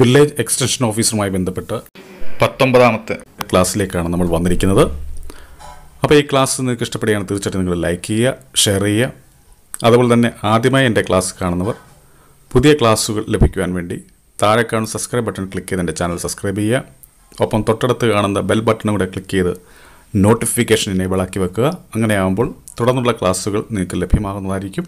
village extension ഓഫീസറുമായി ബന്ധപ്പെട്ട് പത്തൊമ്പതാമത്തെ ക്ലാസ്സിലേക്കാണ് നമ്മൾ വന്നിരിക്കുന്നത് അപ്പോൾ ഈ ക്ലാസ് നിങ്ങൾക്ക് ഇഷ്ടപ്പെടുകയാണ് തീർച്ചയായിട്ടും നിങ്ങൾ ലൈക്ക് ചെയ്യുക ഷെയർ ചെയ്യുക അതുപോലെ തന്നെ ആദ്യമായി എൻ്റെ ക്ലാസ് കാണുന്നവർ പുതിയ ക്ലാസ്സുകൾ ലഭിക്കുവാൻ വേണ്ടി താഴെ കാണുന്ന സബ്സ്ക്രൈബ് ബട്ടൺ ക്ലിക്ക് ചെയ്ത് എൻ്റെ ചാനൽ സബ്സ്ക്രൈബ് ചെയ്യുക ഒപ്പം തൊട്ടടുത്ത് കാണുന്ന ബെൽ ബട്ടണും കൂടെ ക്ലിക്ക് ചെയ്ത് നോട്ടിഫിക്കേഷൻ എനേബിൾ ആക്കി വെക്കുക അങ്ങനെയാകുമ്പോൾ തുടർന്നുള്ള ക്ലാസ്സുകൾ നിങ്ങൾക്ക് ലഭ്യമാകുന്നതായിരിക്കും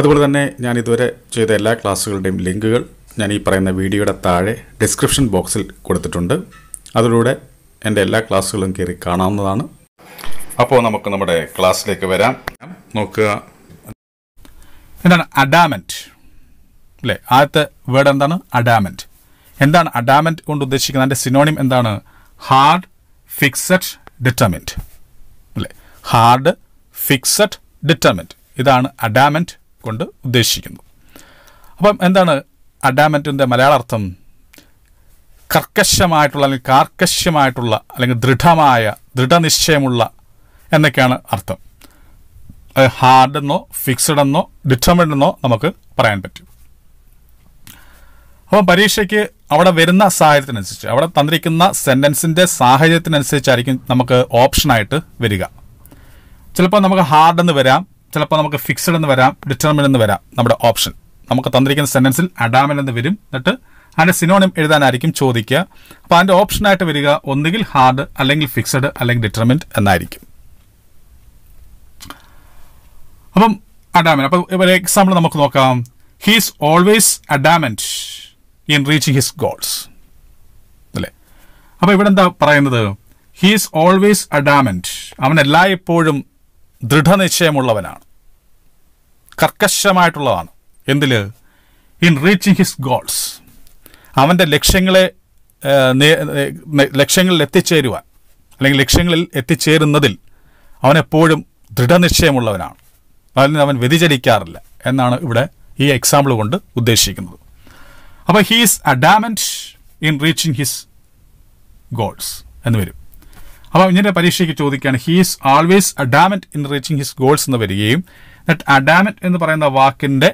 അതുപോലെ തന്നെ ഞാൻ ഇതുവരെ ചെയ്ത എല്ലാ ക്ലാസ്സുകളുടെയും ലിങ്കുകൾ ഞാൻ ഈ പറയുന്ന വീഡിയോയുടെ താഴെ ഡിസ്ക്രിപ്ഷൻ ബോക്സിൽ കൊടുത്തിട്ടുണ്ട് അതിലൂടെ എൻ്റെ എല്ലാ ക്ലാസ്സുകളും കയറി കാണാവുന്നതാണ് അപ്പോൾ നമുക്ക് നമ്മുടെ ക്ലാസ്സിലേക്ക് വരാം നോക്കുക എന്താണ് അഡാമൻറ്റ് അല്ലേ ആദ്യത്തെ വേർഡ് എന്താണ് അഡാമൻറ്റ് എന്താണ് അഡാമൻറ്റ് കൊണ്ട് ഉദ്ദേശിക്കുന്നത് അതിൻ്റെ സിനോണിം എന്താണ് ഹാർഡ് ഫിക്സഡ് ഡിറ്റർമിൻറ്റ് അല്ലേ ഹാർഡ് ഫിക്സഡ് ഡിറ്റർമിൻറ്റ് ഇതാണ് അഡാമൻറ്റ് കൊണ്ട് ഉദ്ദേശിക്കുന്നത് അപ്പം എന്താണ് അഡാമൻറ്റിൻ്റെ മലയാള അർത്ഥം കർക്കശമായിട്ടുള്ള അല്ലെങ്കിൽ കാർക്കശ്യമായിട്ടുള്ള അല്ലെങ്കിൽ ദൃഢമായ ദൃഢനിശ്ചയമുള്ള എന്നൊക്കെയാണ് അർത്ഥം ഹാർഡ് എന്നോ ഫിക്സഡ് എന്നോ ഡിറ്റർമിൻഡ് എന്നോ നമുക്ക് പറയാൻ പറ്റും അപ്പം പരീക്ഷയ്ക്ക് അവിടെ വരുന്ന സാഹചര്യത്തിനനുസരിച്ച് അവിടെ തന്നിരിക്കുന്ന സെൻറ്റൻസിൻ്റെ സാഹചര്യത്തിനനുസരിച്ചായിരിക്കും നമുക്ക് ഓപ്ഷനായിട്ട് വരിക ചിലപ്പോൾ നമുക്ക് ഹാർഡ് എന്ന് വരാം ചിലപ്പോൾ നമുക്ക് ഫിക്സഡ് എന്ന് വരാം ഡിറ്റർമിൻ എന്ന് വരാം നമ്മുടെ ഓപ്ഷൻ നമുക്ക് തന്നിരിക്കുന്ന സെൻറ്റൻസിൽ അഡാമൻ എന്ന് വരും എന്നിട്ട് അതിൻ്റെ സിനോണിം എഴുതാനായിരിക്കും ചോദിക്കുക അപ്പോൾ അതിൻ്റെ ഓപ്ഷനായിട്ട് വരിക ഒന്നുകിൽ ഹാർഡ് അല്ലെങ്കിൽ ഫിക്സഡ് അല്ലെങ്കിൽ ഡിറ്റർമിൻഡ് എന്നായിരിക്കും അപ്പം അഡാമൻ അപ്പം ഒരു എക്സാമ്പിൾ നമുക്ക് നോക്കാം he's always adamant in reaching his goals അല്ലേ അപ്പോൾ ഇവിടെ എന്താ പറയുന്നത് ഹീസ് ഓൾവേസ് അഡാമൻറ്റ് അവൻ എല്ലായ്പ്പോഴും ദൃഢനിശ്ചയമുള്ളവനാണ് കർക്കശമായിട്ടുള്ളതാണ് എന്തിൽ ഇൻ റീച്ചിങ് ഹിസ് ഗോൾസ് അവൻ്റെ ലക്ഷ്യങ്ങളെ ലക്ഷ്യങ്ങളിൽ എത്തിച്ചേരുവാൻ അല്ലെങ്കിൽ ലക്ഷ്യങ്ങളിൽ എത്തിച്ചേരുന്നതിൽ അവനെപ്പോഴും ദൃഢനിശ്ചയമുള്ളവനാണ് അല്ലെങ്കിൽ അവൻ വ്യതിചലിക്കാറില്ല എന്നാണ് ഇവിടെ ഈ എക്സാമ്പിൾ കൊണ്ട് ഉദ്ദേശിക്കുന്നത് അപ്പോൾ he's adamant in reaching his goals എന്ന് വരും അപ്പോൾ ഇങ്ങനെ പരീക്ഷയ്ക്ക് ചോദിക്കുകയാണ് he's always adamant in reaching his goals എന്ന് വരികയും ദറ്റ് അഡാമൻറ്റ് എന്ന് പറയുന്ന വാക്കിൻ്റെ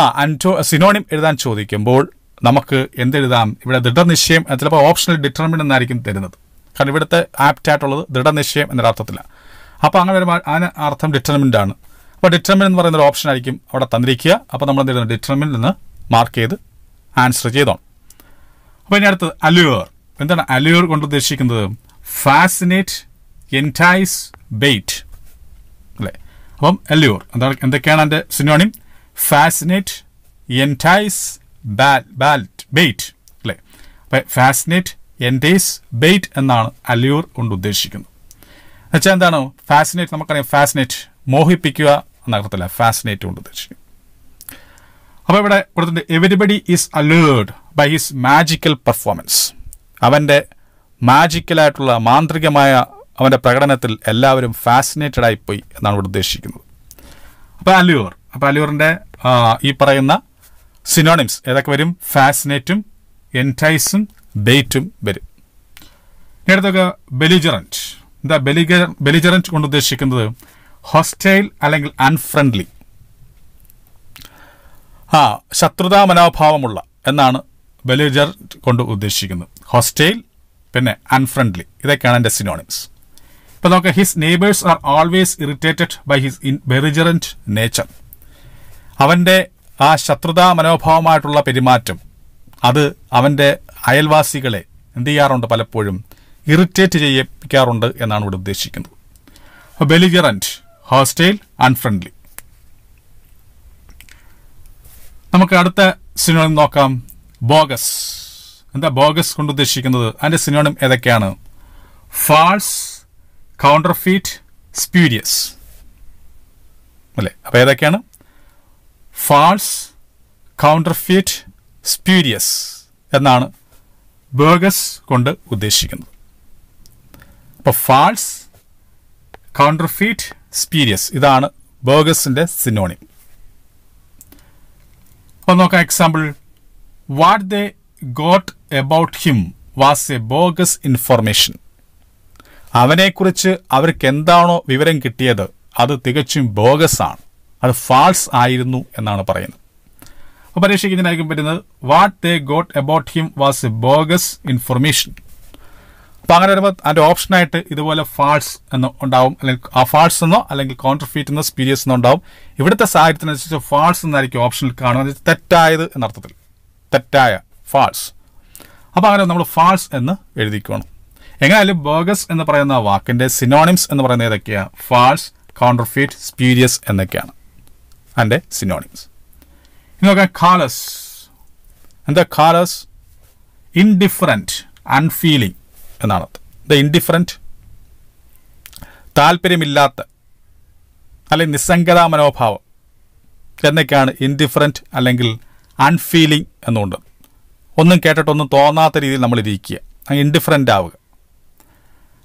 ആ അൻറ്റോ സിനോണിം എഴുതാൻ ചോദിക്കുമ്പോൾ നമുക്ക് എന്തെഴുതാം ഇവിടെ ദൃഢനിശ്ചയം ചിലപ്പോൾ ഓപ്ഷണൽ ഡിറ്റർമിൻ എന്നായിരിക്കും തരുന്നത് കാരണം ഇവിടുത്തെ ആപ്റ്റായിട്ടുള്ളത് ദൃഢനിശ്ചയം എന്നൊരർത്ഥത്തിലാണ് അപ്പോൾ അങ്ങനെ ഒരു അതിന് അർത്ഥം ഡിറ്റർമിൻ്റ് ആണ് അപ്പോൾ ഡിറ്റർമിൻ എന്ന് പറയുന്ന ഒരു ഓപ്ഷൻ ആയിരിക്കും അവിടെ തന്നിരിക്കുക അപ്പോൾ നമ്മൾ എന്തെങ്കിലും ഡിറ്റർമിൻ എന്ന് മാർക്ക് ചെയ്ത് ആൻസർ ചെയ്തോ അപ്പോൾ ഇനി അടുത്തത് അലുവർ എന്താണ് അലുവർ കൊണ്ട് ഉദ്ദേശിക്കുന്നത് ഫാസിനേറ്റ് എൻറ്റൈസ് ബെയ്റ്റ് അല്ലേ അപ്പം അല്യൂർ എന്താണ് എന്തൊക്കെയാണ് എൻ്റെ സിനോണിം ഫാസിനേറ്റ് എൻറ്റൈസ് ബാൽറ്റ് ബെയ്റ്റ് അല്ലേ അപ്പം ഫാസിനേറ്റ് എൻറ്റൈസ് ബെയ്റ്റ് എന്നാണ് അല്യൂർ കൊണ്ട് ഉദ്ദേശിക്കുന്നത് വെച്ചാൽ എന്താണ് ഫാസിനേറ്റ് നമുക്കറിയാം ഫാസിനേറ്റ് മോഹിപ്പിക്കുക എന്നർത്ഥത്തില്ല ഫാസിനേറ്റ് കൊണ്ട് ഉദ്ദേശിക്കും അപ്പോൾ ഇവിടെ കൊടുത്തിട്ടുണ്ട് everybody is allured by his magical performance അവൻ്റെ മാജിക്കലായിട്ടുള്ള മാന്ത്രികമായ അവൻ്റെ പ്രകടനത്തിൽ എല്ലാവരും ഫാസിനേറ്റഡ് ആയിപ്പോയി എന്നാണ് ഇവിടെ ഉദ്ദേശിക്കുന്നത് അപ്പോൾ അലൂർ അപ്പോൾ അലൂറിൻ്റെ ഈ പറയുന്ന സിനോണിംസ് ഏതൊക്കെ വരും ഫാസിനേറ്റും എൻറ്റൈസും ബെയ്റ്റും വരും ഇടത്തൊക്കെ ബെലിജറൻറ്റ് ദ ബെലിഗ ബെലിജറൻറ്റ് കൊണ്ട് ഉദ്ദേശിക്കുന്നത് ഹോസ്റ്റൈൽ അല്ലെങ്കിൽ അൺഫ്രണ്ട്ലി ആ ശത്രുതാ മനോഭാവമുള്ള എന്നാണ് ബെലിജർ കൊണ്ട് ഉദ്ദേശിക്കുന്നത് ഹോസ്റ്റൈൽ പിന്നെ അൺഫ്രണ്ട്ലി ഇതൊക്കെയാണ് എൻ്റെ സിനോണിംസ് ഇപ്പം നോക്കുക his neighbours are always irritated by his in belligerent nature അവൻ്റെ ആ ശത്രുതാ മനോഭാവമായിട്ടുള്ള പെരുമാറ്റം അത് അവൻ്റെ അയൽവാസികളെ എന്ത് ചെയ്യാറുണ്ട് പലപ്പോഴും ഇറിറ്റേറ്റ് ചെയ്യിപ്പിക്കാറുണ്ട് എന്നാണ് ഇവിടെ ഉദ്ദേശിക്കുന്നത് ബെലിജറൻറ്റ് ഹോസ്റ്റൈൽ അൺഫ്രണ്ട്ലി നമുക്ക് അടുത്ത സിനോണിം നോക്കാം ബോഗസ് എന്താ ബോഗസ് കൊണ്ട് ഉദ്ദേശിക്കുന്നത് അതിൻ്റെ സിനോണിം ഏതൊക്കെയാണ് ഫാൾസ് കൗണ്ടർഫീറ്റ് സ്പീരിയസ് അല്ലേ അപ്പോൾ ഏതൊക്കെയാണ് ഫാൾസ് കൗണ്ടർഫീറ്റ് സ്പീരിയസ് എന്നാണ് ബോഗസ് കൊണ്ട് ഉദ്ദേശിക്കുന്നത് അപ്പോൾ ഫാൾസ് കൗണ്ടർഫീറ്റ് സ്പീരിയസ് ഇതാണ് ബേഗസിൻ്റെ സിനോണി അപ്പോൾ നോക്കാം example what they got about him was a bogus information അവനെക്കുറിച്ച് അവർക്ക് എന്താണോ വിവരം കിട്ടിയത് അത് തികച്ചും ബോഗസ് ആണ് അത് ഫാൾസ് ആയിരുന്നു എന്നാണ് പറയുന്നത് അപ്പോൾ പരീക്ഷയ്ക്ക് ഇതിനായിരിക്കും പറ്റുന്നത് what they got about him was a bogus information അപ്പൊ അങ്ങനെ വരുമ്പോൾ അതിന്റെ ഓപ്ഷനായിട്ട് ഇതുപോലെ ഫാൾസ് എന്ന് ഉണ്ടാവും അല്ലെങ്കിൽ ആ ഫാൾസ് എന്നോ അല്ലെങ്കിൽ കോൺട്രഫീറ്റ് എന്നോ സ്പീരിയസ് എന്നോ ഉണ്ടാവും ഇവിടുത്തെ സാഹചര്യത്തിനനുസരിച്ച് ഫാൾസ് എന്നായിരിക്കും ഓപ്ഷനിൽ കാണുന്നത് തെറ്റായത് എന്നർത്ഥത്തിൽ തെറ്റായ ഫാൾസ് അപ്പൊ അങ്ങനെ നമ്മൾ ഫാൾസ് എന്ന് എഴുതിക്കണം എങ്ങനെയാലും ബേഗസ് എന്ന് പറയുന്ന വാക്കിന്റെ സിനോണിംസ് എന്ന് പറയുന്നത് ഏതൊക്കെയാണ് ഫാൾസ് കോൺട്രഫീറ്റ് സ്പീരിയസ് എന്നൊക്കെയാണ് അതിന്റെ സിനോണിംസ് ഇനി നോക്കാം കാലസ് എന്താ കാലസ് ഇൻഡിഫറൻറ്റ് അൺഫീലിംഗ് എന്നാണ് ദ ഇൻഡിഫറൻറ്റ് താല്പര്യമില്ലാത്ത അല്ലെങ്കിൽ നിസ്സംഗതാ മനോഭാവം എന്നൊക്കെയാണ് ഇൻഡിഫറൻറ്റ് അല്ലെങ്കിൽ അൺഫീലിംഗ് എന്നുകൊണ്ട് ഒന്നും കേട്ടിട്ടൊന്നും തോന്നാത്ത രീതിയിൽ നമ്മൾ ഇരിക്കുക ഇൻഡിഫറൻ്റ് ആവുക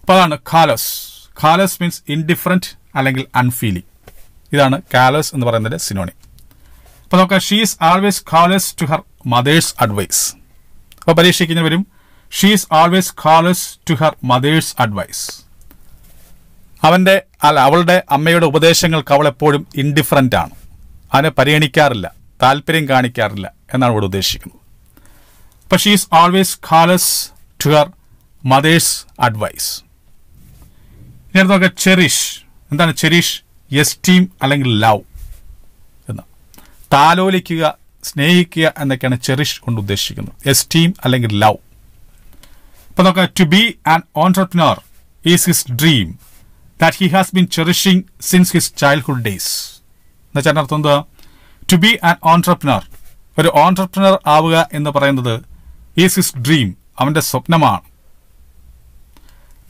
അപ്പോൾ അതാണ് കാലസ് കാലസ് മീൻസ് ഇൻഡിഫറൻറ്റ് അല്ലെങ്കിൽ അൺഫീലിംഗ് ഇതാണ് കാലസ് എന്ന് പറയുന്നതിൻ്റെ സിനോണി അപ്പോൾ നോക്കാം she is always callous to her mother's advice അപ്പോൾ പരീക്ഷിക്കുന്നവരും she is always callous to her mother's advice അവൻ്റെ അല്ല അവളുടെ അമ്മയുടെ ഉപദേശങ്ങൾക്ക് അവൾ എപ്പോഴും ഇൻഡിഫറൻ്റ് ആണ് അതിനെ പരിഗണിക്കാറില്ല താല്പര്യം കാണിക്കാറില്ല എന്നാണ് ഇവിടെ ഉദ്ദേശിക്കുന്നത് അപ്പം she is always callous to her mother's advice ഇനി അടുത്ത് നോക്കുക ചെറിഷ് എന്താണ് ചെറിഷ് എസ്റ്റീം അല്ലെങ്കിൽ ലവ് എന്ന് താലോലിക്കുക സ്നേഹിക്കുക എന്നൊക്കെയാണ് ചെറിഷ് കൊണ്ട് ഉദ്ദേശിക്കുന്നത് എസ്റ്റീം അല്ലെങ്കിൽ ലവ് ഇപ്പൊ നമുക്ക് to be an entrepreneur is his dream that he has been cherishing since his childhood days എന്ന് വെച്ചാൽ അർത്ഥം എന്താ ടു ബി ആൻഡ് ഓൺടർപ്രണർ ഒരു ഓൺടർപ്രണർ ആവുക എന്ന് പറയുന്നത് ഈസ് ഹിസ് ഡ്രീം അവന്റെ സ്വപ്നമാണ്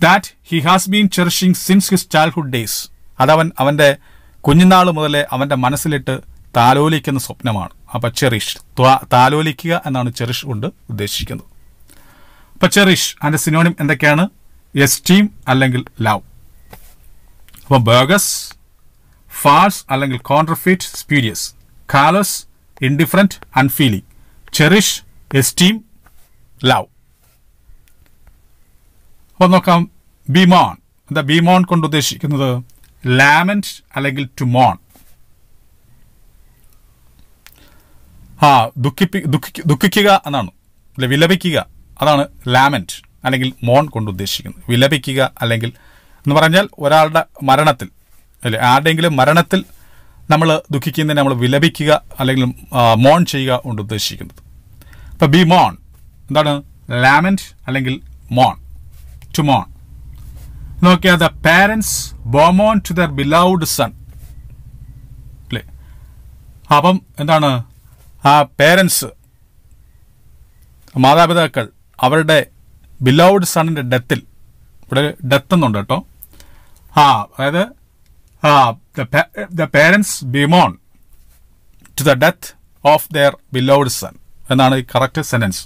that he has been cherishing since his childhood days അതവൻ അവന്റെ കുഞ്ഞുനാൾ മുതലേ അവന്റെ മനസ്സിലിട്ട് താലോലിക്കുന്ന സ്വപ്നമാണ് അപ്പൊ ചെറിഷ് താലോലിക്കുക എന്നാണ് ചെറിഷ് കൊണ്ട് ഉദ്ദേശിക്കുന്നത് അപ്പൊ ചെറിഷ് അതിന്റെ സിനോണിം എന്തൊക്കെയാണ് എസ്റ്റീം അല്ലെങ്കിൽ ലവ് അപ്പം ബേഗസ് ഫാൾസ് അല്ലെങ്കിൽ counterfeit spurious callous indifferent unfeeling cherish esteem love അപ്പോൾ നോക്കാം ബിമോൺ എന്താ ബിമോൺ കൊണ്ട് ഉദ്ദേശിക്കുന്നത് ലാമൻറ്റ് അല്ലെങ്കിൽ ടു മോൺ ആ ദുഃഖിപ്പി ദുഃഖിക്കുക എന്നാണ് അല്ലെ വിലപിക്കുക അതാണ് ലാമൻറ്റ് അല്ലെങ്കിൽ മോൺ കൊണ്ട് ഉദ്ദേശിക്കുന്നത് വിലപിക്കുക അല്ലെങ്കിൽ എന്ന് പറഞ്ഞാൽ ഒരാളുടെ മരണത്തിൽ അല്ലെ ആരുടെയെങ്കിലും മരണത്തിൽ നമ്മൾ ദുഃഖിക്കുന്നതിനെ നമ്മൾ വിലപിക്കുക അല്ലെങ്കിൽ മോൺ ചെയ്യുക കൊണ്ട് ഉദ്ദേശിക്കുന്നത് അപ്പോൾ ബി മോൺ എന്താണ് ലാമൻറ്റ് അല്ലെങ്കിൽ മോൺ ടു മോൺ നോക്കിയാൽ the parents bemoan to their beloved son അല്ലേ അപ്പം എന്താണ് ആ പേരൻസ് മാതാപിതാക്കൾ അവരുടെ ബിലോവഡ് സണിന്റെ ഡെത്തിൽ ഇവിടെ ഡെത്ത് എന്നുണ്ട് കേട്ടോ ആ അതായത് ആ the parents bemoan to the death of their beloved son എന്നാണ് ഈ correct sentence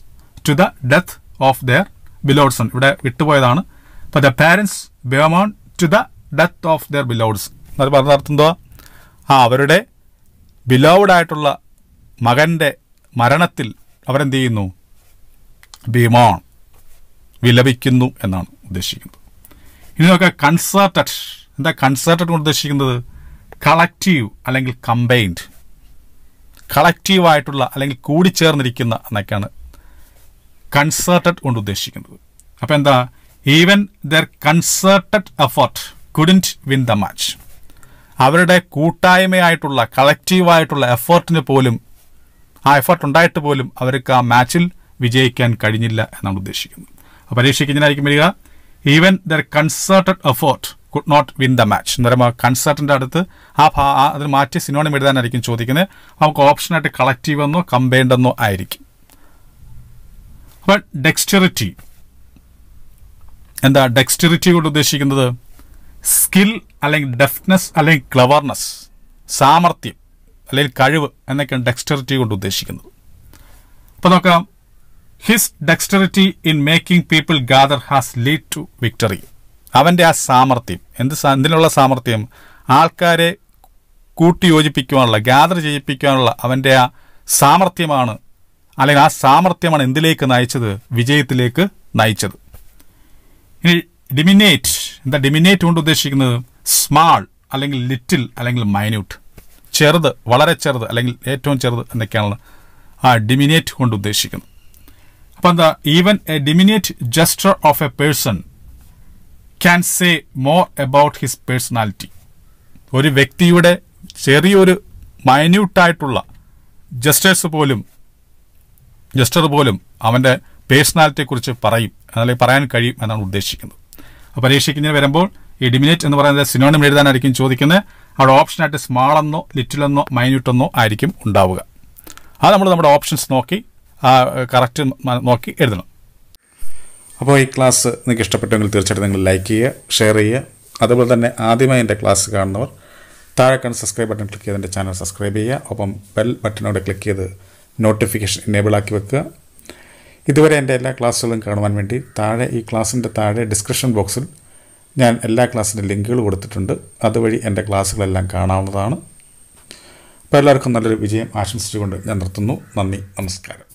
to the death of their beloved son ഇവിടെ വിട്ടുപോയതാണ് അപ്പോൾ the parents bemoan to the death of their beloveds എന്നാൽ പറഞ്ഞ അർത്ഥം എന്തോ ആ അവരുടെ ബിലോവ്ഡ് ആയിട്ടുള്ള മകൻ്റെ മരണത്തിൽ അവരെന്ത് ചെയ്യുന്നു ഭീമാൺ വിലപിക്കുന്നു എന്നാണ് ഉദ്ദേശിക്കുന്നത് ഇനി നോക്കുക കൺസേർട്ടഡ് എന്താ കൺസേർട്ടഡ് കൊണ്ട് ഉദ്ദേശിക്കുന്നത് കളക്റ്റീവ് അല്ലെങ്കിൽ കമ്പൈൻഡ് കളക്റ്റീവായിട്ടുള്ള അല്ലെങ്കിൽ കൂടിച്ചേർന്നിരിക്കുന്ന എന്നൊക്കെയാണ് കൺസേർട്ടഡ് കൊണ്ട് ഉദ്ദേശിക്കുന്നത് അപ്പോൾ എന്താ even their concerted effort couldn't win the match അവരുടെ കൂട്ടായ്മയായിട്ടുള്ള കളക്റ്റീവായിട്ടുള്ള എഫേർട്ടിന് പോലും ആ എഫേർട്ട് ഉണ്ടായിട്ട് പോലും അവർക്ക് ആ മാച്ചിൽ വിജയിക്കാൻ കഴിഞ്ഞില്ല എന്നാണ് ഉദ്ദേശിക്കുന്നത് അപ്പോൾ പരീക്ഷയ്ക്ക് ഇങ്ങനെയായിരിക്കും വരിക even their concerted effort could not win the match എന്ന് പറയുമ്പോൾ കൺസേർട്ടിൻ്റെ അടുത്ത് ആ ഭാ അതിന് മാറ്റി സിനോണിം എഴുതാനായിരിക്കും ചോദിക്കുന്നത് നമുക്ക് ഓപ്ഷനായിട്ട് കളക്റ്റീവ് എന്നോ കമ്പൈൻഡ് എന്നോ ആയിരിക്കും അപ്പോൾ ഡെക്സ്റ്റിറിറ്റി എന്താ ഡെക്സ്റ്റിറിറ്റി കൊണ്ട് ഉദ്ദേശിക്കുന്നത് സ്കിൽ അല്ലെങ്കിൽ ഡെഫ്നെസ് അല്ലെങ്കിൽ ക്ലവർനെസ് സാമർഥ്യം അല്ലെങ്കിൽ കഴിവ് എന്നൊക്കെയാണ് ഡെക്സ്റ്ററിറ്റി കൊണ്ട് ഉദ്ദേശിക്കുന്നത് അപ്പോൾ നോക്കാം his dexterity in making people gather has led to victory അവൻ്റെ ആ സാമർഥ്യം എന്ത് എന്തിനുള്ള സാമർഥ്യം ആൾക്കാരെ കൂട്ടിയോജിപ്പിക്കുവാനുള്ള ഗാദർ ചെയ്യിപ്പിക്കുവാനുള്ള അവൻ്റെ ആ സാമർഥ്യമാണ് അല്ലെങ്കിൽ ആ സാമർഥ്യമാണ് എന്തിലേക്ക് നയിച്ചത് വിജയത്തിലേക്ക് നയിച്ചത് ഇനി ഡിമിനേറ്റ് എന്താ ഡിമിനേറ്റ് കൊണ്ട് ഉദ്ദേശിക്കുന്നത് സ്മാൾ അല്ലെങ്കിൽ ലിറ്റിൽ അല്ലെങ്കിൽ മൈന്യൂട്ട് ചെറുത് വളരെ ചെറുത് അല്ലെങ്കിൽ ഏറ്റവും ചെറുത് എന്നൊക്കെയാണ് ആ ഡിമിനേറ്റ് കൊണ്ട് ഉദ്ദേശിക്കുന്നത് എന്താ even a diminutive gesture of a person can say more about his personality ഒരു വ്യക്തിയുടെ ചെറിയൊരു മൈന്യൂട്ടായിട്ടുള്ള ജസ്റ്റേഴ്സ് പോലും ജസ്റ്റർ പോലും അവൻ്റെ പേഴ്സണാലിറ്റിയെക്കുറിച്ച് പറയും അല്ലെങ്കിൽ പറയാൻ കഴിയും എന്നാണ് ഉദ്ദേശിക്കുന്നത് അപ്പോൾ പരീക്ഷിക്കുന്നതിന് വരുമ്പോൾ ഈ ഡിമിനേറ്റ് എന്ന് പറയുന്നത് സിനോണിം എഴുതാനായിരിക്കും ചോദിക്കുന്നത് അവിടെ ഓപ്ഷനായിട്ട് സ്മാളെന്നോ ലിറ്റിലെന്നോ മൈന്യൂട്ടെന്നോ ആയിരിക്കും ഉണ്ടാവുക അത് നമ്മൾ നമ്മുടെ ഓപ്ഷൻസ് നോക്കി ആ കറക്റ്റ് നോക്കി എഴുതണം അപ്പോൾ ഈ ക്ലാസ് നിങ്ങൾക്ക് ഇഷ്ടപ്പെട്ടെങ്കിൽ തീർച്ചയായിട്ടും നിങ്ങൾ ലൈക്ക് ചെയ്യുക ഷെയർ ചെയ്യുക അതുപോലെ തന്നെ ആദ്യമായി എൻ്റെ ക്ലാസ് കാണുന്നവർ താഴെ കണ്ട് സബ്സ്ക്രൈബ് ബട്ടൺ ക്ലിക്ക് ചെയ്ത് എൻ്റെ ചാനൽ സബ്സ്ക്രൈബ് ചെയ്യുക ഒപ്പം ബെൽ ബട്ടണോടെ ക്ലിക്ക് ചെയ്ത് നോട്ടിഫിക്കേഷൻ എനേബിൾ ആക്കി വെക്കുക ഇതുവരെ എൻ്റെ എല്ലാ ക്ലാസ്സുകളും കാണുവാൻ വേണ്ടി താഴെ ഈ ക്ലാസ്സിൻ്റെ താഴെ ഡിസ്ക്രിപ്ഷൻ ബോക്സിൽ ഞാൻ എല്ലാ ക്ലാസ്സിൻ്റെ ലിങ്കുകൾ കൊടുത്തിട്ടുണ്ട് അതുവഴി എൻ്റെ ക്ലാസ്സുകളെല്ലാം കാണാവുന്നതാണ് അപ്പോൾ എല്ലാവർക്കും നല്ലൊരു വിജയം ആശംസിച്ചുകൊണ്ട് ഞാൻ നിർത്തുന്നു നന്ദി നമസ്കാരം